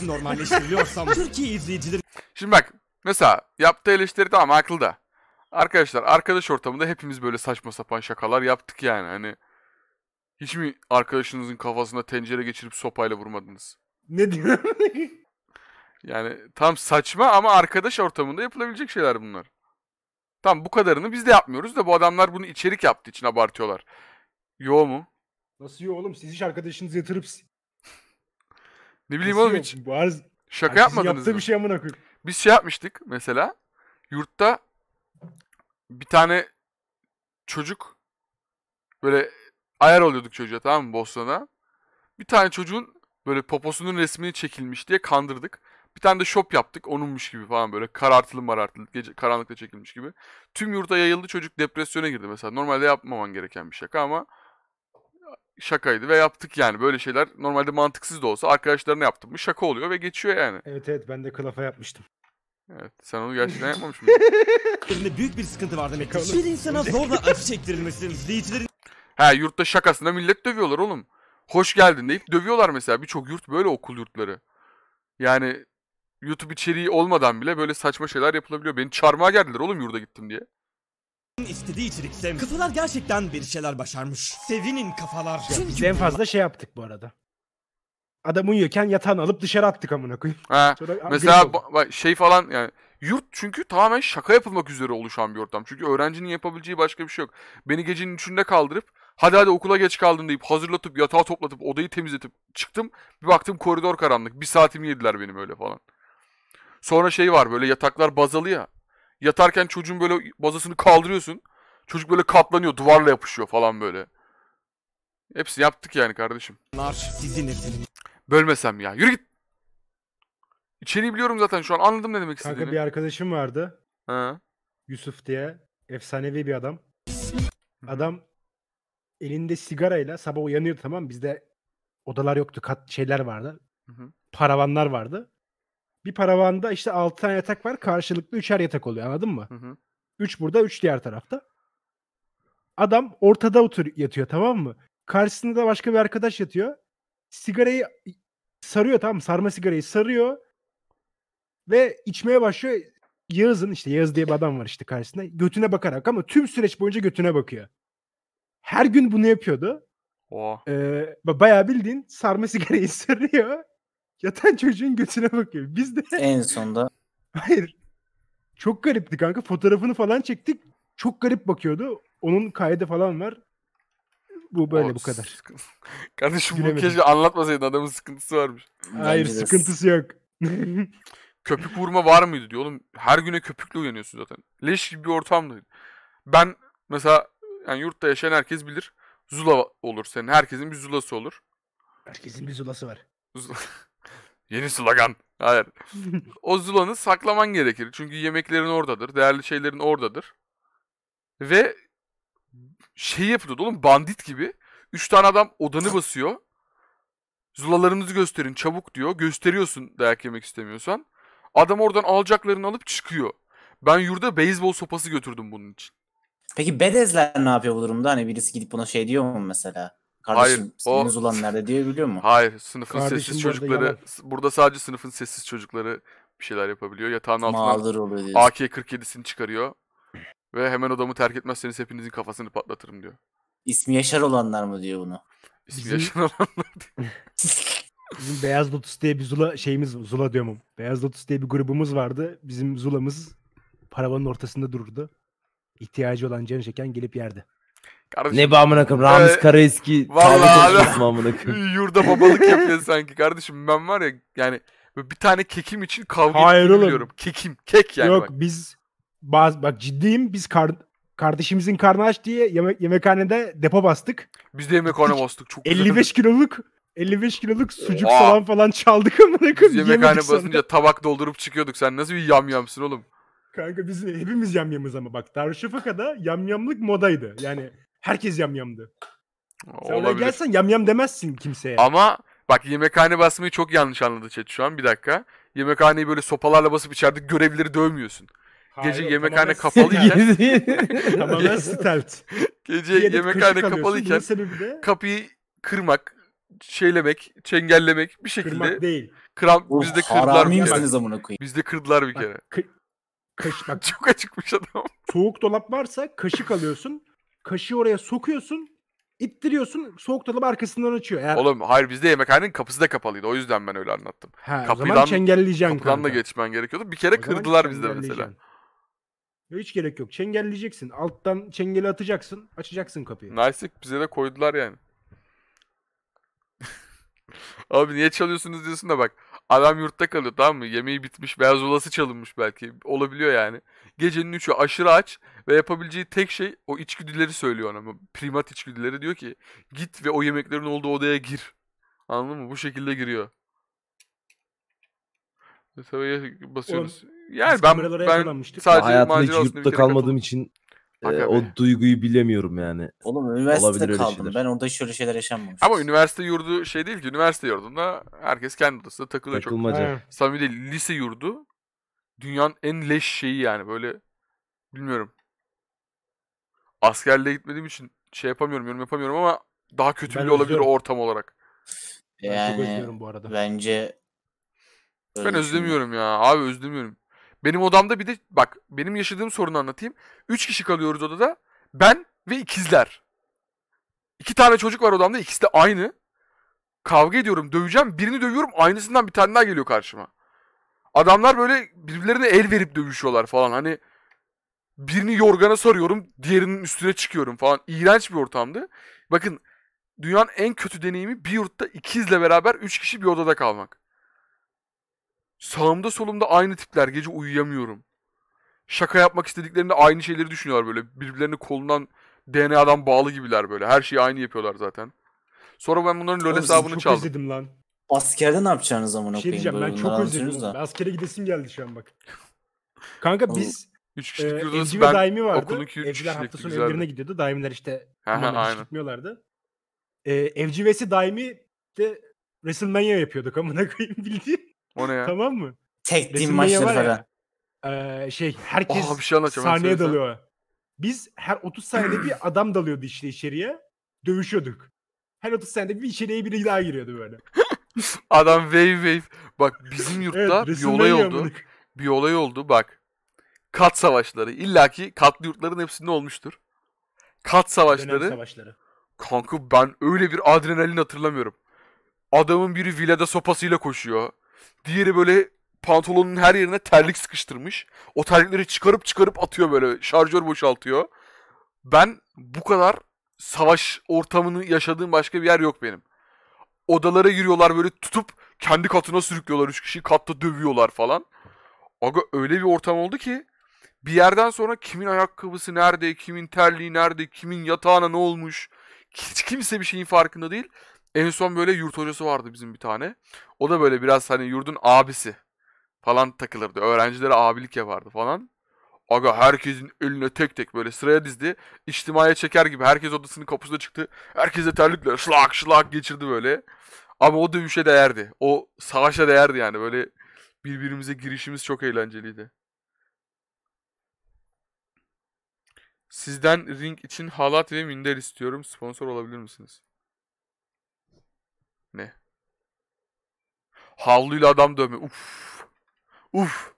nasıl normalleştiriliyorsam Türkiye izleyicileri... Şimdi bak mesela yaptığı eleştiri tamam haklı da. Arkadaşlar arkadaş ortamında hepimiz böyle saçma sapan şakalar yaptık yani hani. Hiç mi arkadaşınızın kafasına tencere geçirip sopayla vurmadınız? Ne diyorsun? yani tam saçma ama arkadaş ortamında yapılabilecek şeyler bunlar. Tam bu kadarını biz de yapmıyoruz da bu adamlar bunu içerik yaptığı için abartıyorlar. Yo mu? Nasıl yo oğlum? Siz hiç arkadaşınızı yatırıp ne bileyim Nasıl oğlum hiç. Bu Şaka yani yapmadınız mı? bir şey amına koyayım. Biz şey yapmıştık mesela. Yurtta bir tane çocuk böyle ayar oluyorduk çocuğa tamam mı Bosna'da. Bir tane çocuğun böyle poposunun resmini çekilmiş diye kandırdık. Bir tane de şop yaptık onunmuş gibi falan böyle karartılı marartılı gece karanlıkta çekilmiş gibi. Tüm yurda yayıldı çocuk depresyona girdi mesela. Normalde yapmaman gereken bir şaka ama şakaydı ve yaptık yani. Böyle şeyler normalde mantıksız da olsa arkadaşlarına yaptım mı şaka oluyor ve geçiyor yani. Evet evet ben de kılafa yapmıştım. Evet sen onu gerçekten yapmamış mıydın? büyük bir sıkıntı var demek ki. Bir insana zorla acı çektirilmesi izleyicilerin... He yurtta şakasında millet dövüyorlar oğlum. Hoş geldin deyip dövüyorlar mesela. Birçok yurt böyle okul yurtları. Yani YouTube içeriği olmadan bile böyle saçma şeyler yapılabiliyor. Beni çarmıha geldiler oğlum yurda gittim diye istediği içerikse kafalar gerçekten bir şeyler başarmış. Sevinin kafalar. Çünkü Biz en fazla şey yaptık bu arada. Adam uyuyorken yatağını alıp dışarı attık amına koyayım. He. Mesela bak şey falan yani Yurt çünkü tamamen şaka yapılmak üzere oluşan bir ortam. Çünkü öğrencinin yapabileceği başka bir şey yok. Beni gecenin üçünde kaldırıp hadi hadi okula geç kaldın deyip hazırlatıp yatağı toplatıp odayı temizletip çıktım. Bir baktım koridor karanlık. Bir saatimi yediler benim öyle falan. Sonra şey var böyle yataklar bazalı ya. Yatarken çocuğun böyle bazasını kaldırıyorsun. Çocuk böyle katlanıyor, duvarla yapışıyor falan böyle. Hepsini yaptık yani kardeşim. Bölmesem ya. Yürü git. İçeriği biliyorum zaten şu an. Anladım ne demek istediğini. Kanka bir arkadaşım vardı. Ha. Yusuf diye. Efsanevi bir adam. Adam elinde sigarayla sabah uyanıyordu tamam Bizde odalar yoktu. Kat şeyler vardı. Paravanlar vardı bir paravanda işte 6 tane yatak var. Karşılıklı üçer yatak oluyor anladın mı? Hı hı. 3 burada 3 diğer tarafta. Adam ortada otur yatıyor tamam mı? Karşısında da başka bir arkadaş yatıyor. Sigarayı sarıyor tamam mı? Sarma sigarayı sarıyor. Ve içmeye başlıyor. Yağız'ın işte Yağız diye bir adam var işte karşısında. Götüne bakarak ama tüm süreç boyunca götüne bakıyor. Her gün bunu yapıyordu. Oh. Ee, bayağı bildiğin sarma sigarayı sarıyor. Yatan çocuğun götüne bakıyor. Biz de en sonda. Hayır. Çok garipti kanka. Fotoğrafını falan çektik. Çok garip bakıyordu. Onun kaydı falan var. Bu böyle Oğlum, bu kadar. Kardeşim Gülemedim. bunu keşke anlatmasaydın adamın sıkıntısı varmış. Hayır Bence sıkıntısı yok. köpük vurma var mıydı diyor. Oğlum her güne köpükle uyanıyorsun zaten. Leş gibi bir ortamdı. Ben mesela yani yurtta yaşayan herkes bilir. Zula olur senin. Herkesin bir zulası olur. Herkesin bir zulası var. Zula... Yeni slogan. Hayır. o Zula'nı saklaman gerekir. Çünkü yemeklerin oradadır. Değerli şeylerin oradadır. Ve şey yapıyordu oğlum bandit gibi. Üç tane adam odanı basıyor. Zulalarınızı gösterin çabuk diyor. Gösteriyorsun dayak yemek istemiyorsan. Adam oradan alacaklarını alıp çıkıyor. Ben yurda beyzbol sopası götürdüm bunun için. Peki bedezler ne yapıyor bu durumda? Hani birisi gidip buna şey diyor mu mesela? Kardeşim Hayır, o... olan diye biliyor mu? Hayır sınıfın Kardeşim sessiz çocukları yalan. burada sadece sınıfın sessiz çocukları bir şeyler yapabiliyor. Yatağın altına AK-47'sini çıkarıyor. Ve hemen odamı terk etmezseniz hepinizin kafasını patlatırım diyor. İsmi Yaşar olanlar mı diyor bunu? İsmi Bizim... Yaşar olanlar Bizim Beyaz Lotus diye bir Zula şeyimiz Zula diyorum. Beyaz Lotus diye bir grubumuz vardı. Bizim Zula'mız paravanın ortasında dururdu. İhtiyacı olan can çeken gelip yerdi. Kardeşim, ne be amına koyayım Ramiz ee, Karaeski Vallahi amına Yurda babalık yapıyor sanki kardeşim. Ben var ya yani bir tane kekim için kavga ediyorum Kekim, kek yani Yok bak. biz baz, bak ciddiyim biz kar, kardeşimizin karnı aç diye yemek yemekhanede depo bastık. Biz de yemekhane bastık çok 55 güzel. kiloluk 55 kiloluk sucuk Oha. falan falan çaldık amına koyayım. Biz yemekhane basınca tabak doldurup çıkıyorduk. Sen nasıl bir yamyamsın oğlum? Kanka biz hepimiz yamyamız ama bak Darüşşafaka'da yamyamlık modaydı. Yani Herkes yamyamdı. Sen Olabilir. oraya gelsen yamyam demezsin kimseye. Ama bak yemekhane basmayı çok yanlış anladı chat şu an. Bir dakika. Yemekhaneyi böyle sopalarla basıp içeride görevlileri dövmüyorsun. Hayır, Gece yemekhane kapalıyken Tamamen stealth. gece Diyelim yemekhane kapalıyken de kapıyı kırmak, şeylemek, çengellemek bir şekilde. kırmak değil. Kram, Oğlum, bizde kırdılar bir kere. haramiymişsiniz amına koyayım. Bizde kırdılar bir kere. Kı- kış, bak, Çok acıkmış adam. soğuk dolap varsa kaşık alıyorsun. Kaşığı oraya sokuyorsun. İttiriyorsun. Soğuk dolabı arkasından açıyor. Eğer... Oğlum hayır bizde yemekhanenin kapısı da kapalıydı. O yüzden ben öyle anlattım. Ha, kapıdan, o zaman çengelleyeceksin kapıdan kanka. da geçmen gerekiyordu. Bir kere kırdılar bizde mesela. Hiç gerek yok. Çengelleyeceksin. Alttan çengeli atacaksın. Açacaksın kapıyı. Nice bize de koydular yani. Abi niye çalıyorsunuz diyorsun da bak. Adam yurtta kalıyor tamam mı? Yemeği bitmiş, beyaz olası çalınmış belki. Olabiliyor yani. Gecenin üçü aşırı aç ve yapabileceği tek şey o içgüdüleri söylüyor ona. Primat içgüdüleri diyor ki git ve o yemeklerin olduğu odaya gir. Anladın mı? Bu şekilde giriyor. Mesela basıyoruz. Oğlum, yani ben, ben sadece Hayatımda hiç yurtta kalmadığım için ee, o duyguyu bilemiyorum yani. Oğlum üniversitede kaldım. Ben orada hiç şöyle şeyler yaşamamıştım. Ama üniversite yurdu şey değil ki. Üniversite yurdunda herkes kendi odasında takılıyor Takılmaca. çok. He. Samimi değil. Lise yurdu dünyanın en leş şeyi yani. Böyle bilmiyorum. Askerliğe gitmediğim için şey yapamıyorum, yorum yapamıyorum ama daha kötü ben bile olabilir ortam olarak. Yani, ben çok özlüyorum bu arada. Bence ben özlemiyorum ya. Abi özlemiyorum. Benim odamda bir de bak benim yaşadığım sorunu anlatayım. Üç kişi kalıyoruz odada. Ben ve ikizler. İki tane çocuk var odamda ikisi de aynı. Kavga ediyorum döveceğim birini dövüyorum aynısından bir tane daha geliyor karşıma. Adamlar böyle birbirlerine el verip dövüşüyorlar falan hani birini yorgana sarıyorum diğerinin üstüne çıkıyorum falan. İğrenç bir ortamdı. Bakın dünyanın en kötü deneyimi bir yurtta ikizle beraber üç kişi bir odada kalmak. Sağımda solumda aynı tipler. Gece uyuyamıyorum. Şaka yapmak istediklerinde aynı şeyleri düşünüyorlar böyle. Birbirlerini kolundan DNA'dan bağlı gibiler böyle. Her şeyi aynı yapıyorlar zaten. Sonra ben bunların LoL Oğlum, hesabını çok çaldım. özledim lan. Askerde ne yapacağınız zaman okuyayım. Şey diyeceğim ben çok özledim. Da. Askere gidesim geldi şu an bak. Kanka biz Üç kişilik ee, yurdunuz daimi vardı. Okulun 3 kişilik hafta sonu evlerine gidiyordu. Daimiler işte aynen. gitmiyorlardı. Ee, evcivesi daimi de WrestleMania yapıyorduk amına koyayım bildiğin. O ne ya? tamam mı? Tek team maçları falan. Ee, şey herkes Oha, bir şey anlatacağım, sahneye dalıyor. Biz her 30 saniyede bir adam dalıyordu işte içeriye. Dövüşüyorduk. Her 30 saniyede bir içeriye biri daha giriyordu böyle. Adam wave wave. Bak bizim yurtta evet, bir olay oldu. Bir olay oldu bak. Kat savaşları. İlla ki katlı yurtların hepsinde olmuştur. Kat savaşları. Dönem savaşları. Kanka ben öyle bir adrenalin hatırlamıyorum. Adamın biri vilada sopasıyla koşuyor. Diğeri böyle pantolonun her yerine terlik sıkıştırmış. O terlikleri çıkarıp çıkarıp atıyor böyle. Şarjör boşaltıyor. Ben bu kadar savaş ortamını yaşadığım başka bir yer yok benim. Odalara giriyorlar böyle tutup kendi katına sürüklüyorlar. Üç kişi katta dövüyorlar falan. Aga öyle bir ortam oldu ki bir yerden sonra kimin ayakkabısı nerede, kimin terliği nerede, kimin yatağına ne olmuş hiç kimse bir şeyin farkında değil. En son böyle yurt hocası vardı bizim bir tane. O da böyle biraz hani yurdun abisi falan takılırdı. Öğrencilere abilik yapardı falan. Aga herkesin eline tek tek böyle sıraya dizdi. İçtimaya çeker gibi herkes odasının kapısına çıktı. Herkes de terlikle şlak şlak geçirdi böyle. Ama o dövüşe değerdi. O savaşa değerdi yani. Böyle birbirimize girişimiz çok eğlenceliydi. Sizden ring için halat ve minder istiyorum. Sponsor olabilir misiniz? Ne? Havluyla adam dövme. Uf. Uf.